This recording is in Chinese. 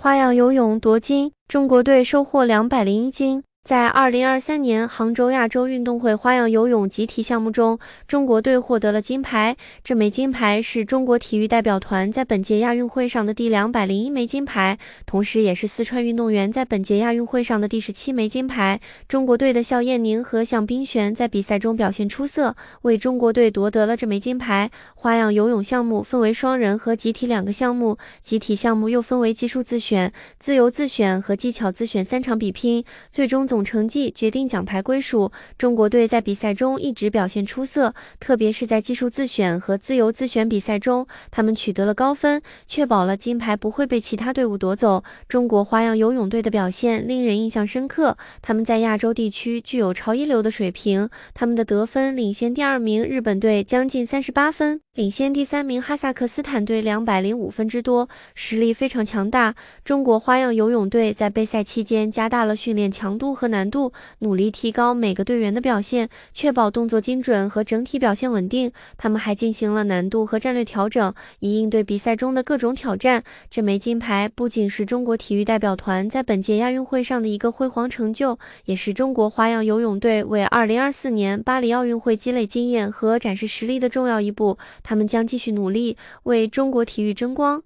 花样游泳夺金，中国队收获两百零一金。在二零二三年杭州亚洲运动会花样游泳集体项目中，中国队获得了金牌。这枚金牌是中国体育代表团在本届亚运会上的第两百零一枚金牌，同时也是四川运动员在本届亚运会上的第十七枚金牌。中国队的肖燕宁和向冰璇在比赛中表现出色，为中国队夺得了这枚金牌。花样游泳项目分为双人和集体两个项目，集体项目又分为技术自选、自由自选和技巧自选三场比拼，最终。总成绩决定奖牌归属。中国队在比赛中一直表现出色，特别是在技术自选和自由自选比赛中，他们取得了高分，确保了金牌不会被其他队伍夺走。中国花样游泳队的表现令人印象深刻，他们在亚洲地区具有超一流的水平。他们的得分领先第二名日本队将近三十八分。领先第三名哈萨克斯坦队两百零五分之多，实力非常强大。中国花样游泳队在备赛期间加大了训练强度和难度，努力提高每个队员的表现，确保动作精准和整体表现稳定。他们还进行了难度和战略调整，以应对比赛中的各种挑战。这枚金牌不仅是中国体育代表团在本届亚运会上的一个辉煌成就，也是中国花样游泳队为2024年巴黎奥运会积累经验和展示实力的重要一步。他们将继续努力，为中国体育争光。